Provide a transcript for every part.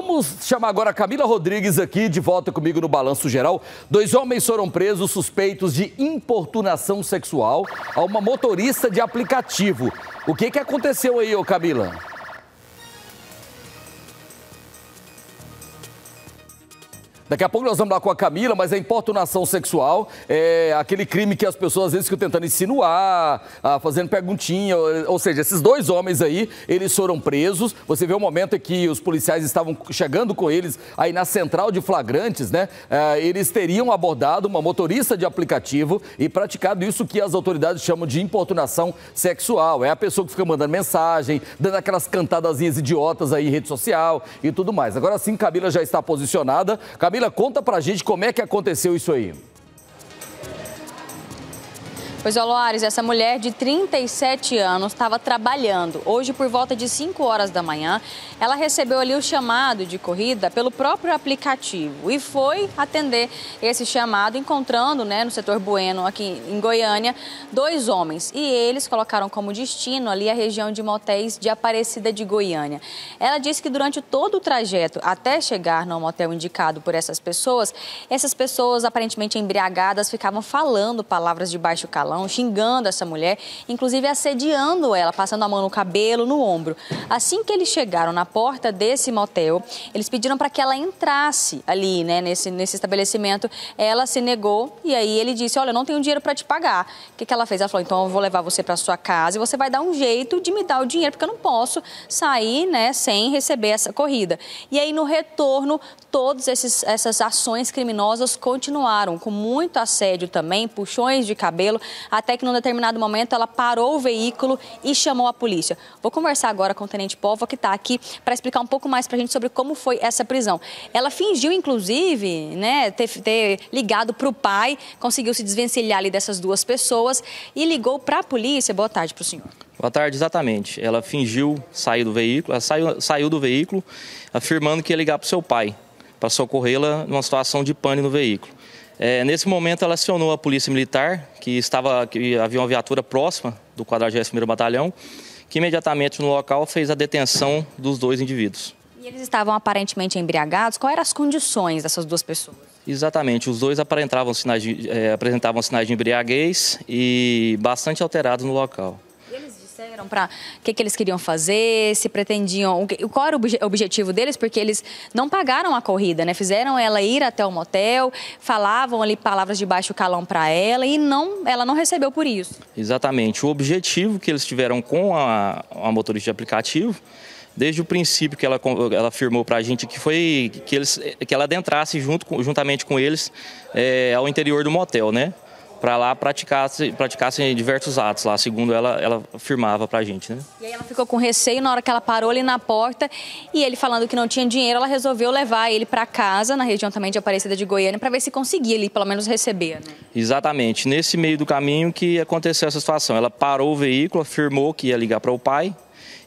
Vamos chamar agora a Camila Rodrigues aqui, de volta comigo no Balanço Geral. Dois homens foram presos suspeitos de importunação sexual a uma motorista de aplicativo. O que, que aconteceu aí, ô Camila? Daqui a pouco nós vamos lá com a Camila, mas a é importunação sexual é aquele crime que as pessoas às vezes ficam tentando insinuar, ah, fazendo perguntinha. Ou seja, esses dois homens aí, eles foram presos. Você vê o momento em que os policiais estavam chegando com eles aí na central de flagrantes, né? Ah, eles teriam abordado uma motorista de aplicativo e praticado isso que as autoridades chamam de importunação sexual. É a pessoa que fica mandando mensagem, dando aquelas cantadazinhas idiotas aí em rede social e tudo mais. Agora sim, Camila já está posicionada. Camila Camila, conta pra gente como é que aconteceu isso aí. Pois, Oloares, essa mulher de 37 anos estava trabalhando. Hoje, por volta de 5 horas da manhã, ela recebeu ali o chamado de corrida pelo próprio aplicativo e foi atender esse chamado, encontrando né, no setor Bueno, aqui em Goiânia, dois homens. E eles colocaram como destino ali a região de motéis de Aparecida de Goiânia. Ela disse que durante todo o trajeto até chegar no motel indicado por essas pessoas, essas pessoas aparentemente embriagadas ficavam falando palavras de baixo calão salão, xingando essa mulher, inclusive assediando ela, passando a mão no cabelo, no ombro. Assim que eles chegaram na porta desse motel, eles pediram para que ela entrasse ali, né, nesse, nesse estabelecimento. Ela se negou e aí ele disse: Olha, eu não tenho dinheiro para te pagar. O que, que ela fez? Ela falou: Então eu vou levar você para sua casa e você vai dar um jeito de me dar o dinheiro, porque eu não posso sair, né, sem receber essa corrida. E aí no retorno, todas essas ações criminosas continuaram, com muito assédio também, puxões de cabelo, até que num determinado momento ela parou o veículo e chamou a polícia. Vou conversar agora com o Tenente Povo, que está aqui, para explicar um pouco mais para a gente sobre como foi essa prisão. Ela fingiu, inclusive, né, ter, ter ligado para o pai, conseguiu se desvencilhar ali dessas duas pessoas e ligou para a polícia. Boa tarde para o senhor. Boa tarde, exatamente. Ela fingiu sair do veículo, ela saiu, saiu do veículo afirmando que ia ligar para o seu pai para socorrê-la numa situação de pane no veículo. É, nesse momento, ela acionou a polícia militar, que estava, que havia uma viatura próxima do 41º Batalhão, que imediatamente no local fez a detenção dos dois indivíduos. E eles estavam aparentemente embriagados. Quais eram as condições dessas duas pessoas? Exatamente, os dois sinais de, é, apresentavam sinais de embriaguez e bastante alterados no local estabeleceram para o que, que eles queriam fazer, se pretendiam, qual era o objetivo deles, porque eles não pagaram a corrida, né? Fizeram ela ir até o motel, falavam ali palavras de baixo calão para ela e não, ela não recebeu por isso. Exatamente. O objetivo que eles tiveram com a, a motorista de aplicativo desde o princípio que ela, ela afirmou para a gente que foi que, eles, que ela adentrasse junto, juntamente com eles é, ao interior do motel, né? para lá praticasse, praticassem diversos atos lá, segundo ela, ela afirmava para a gente. Né? E aí ela ficou com receio na hora que ela parou ali na porta e ele falando que não tinha dinheiro, ela resolveu levar ele para casa, na região também de Aparecida de Goiânia, para ver se conseguia ali pelo menos receber. Né? Exatamente, nesse meio do caminho que aconteceu essa situação. Ela parou o veículo, afirmou que ia ligar para o pai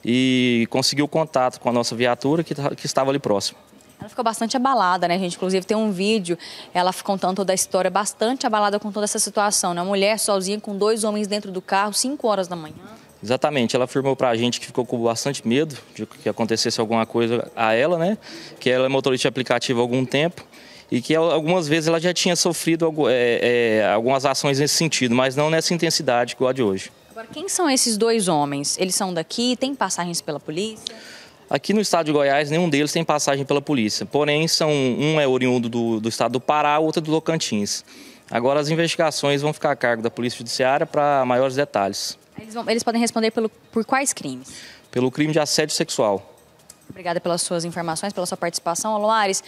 e conseguiu contato com a nossa viatura que, tá, que estava ali próximo. Ela ficou bastante abalada, né, gente? Inclusive, tem um vídeo, ela contando toda a história, bastante abalada com toda essa situação, né? Uma mulher sozinha com dois homens dentro do carro, 5 horas da manhã. Exatamente, ela afirmou para a gente que ficou com bastante medo de que acontecesse alguma coisa a ela, né? Que ela é motorista de aplicativo há algum tempo e que algumas vezes ela já tinha sofrido é, é, algumas ações nesse sentido, mas não nessa intensidade que a de hoje. Agora, quem são esses dois homens? Eles são daqui? Tem passagens pela polícia? Aqui no estado de Goiás, nenhum deles tem passagem pela polícia. Porém, são um é oriundo do, do estado do Pará, o outro é do Tocantins. Agora as investigações vão ficar a cargo da Polícia Judiciária para maiores detalhes. Eles, vão, eles podem responder pelo, por quais crimes? Pelo crime de assédio sexual. Obrigada pelas suas informações, pela sua participação. Loares,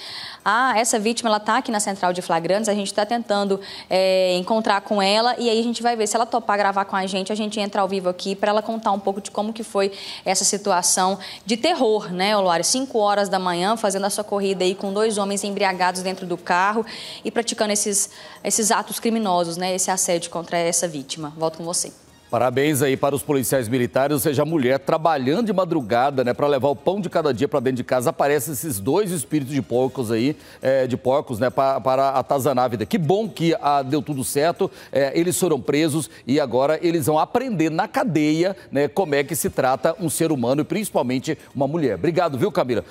ah, essa vítima ela está aqui na central de flagrantes, a gente está tentando é, encontrar com ela e aí a gente vai ver se ela topar gravar com a gente, a gente entra ao vivo aqui para ela contar um pouco de como que foi essa situação de terror, né, Loares? 5 horas da manhã, fazendo a sua corrida aí com dois homens embriagados dentro do carro e praticando esses, esses atos criminosos, né, esse assédio contra essa vítima. Volto com você. Parabéns aí para os policiais militares, ou seja, a mulher trabalhando de madrugada, né, para levar o pão de cada dia para dentro de casa. Aparecem esses dois espíritos de porcos aí, é, de porcos, né, para, atazanar a vida. Que bom que ah, deu tudo certo, é, eles foram presos e agora eles vão aprender na cadeia, né, como é que se trata um ser humano e principalmente uma mulher. Obrigado, viu, Camila?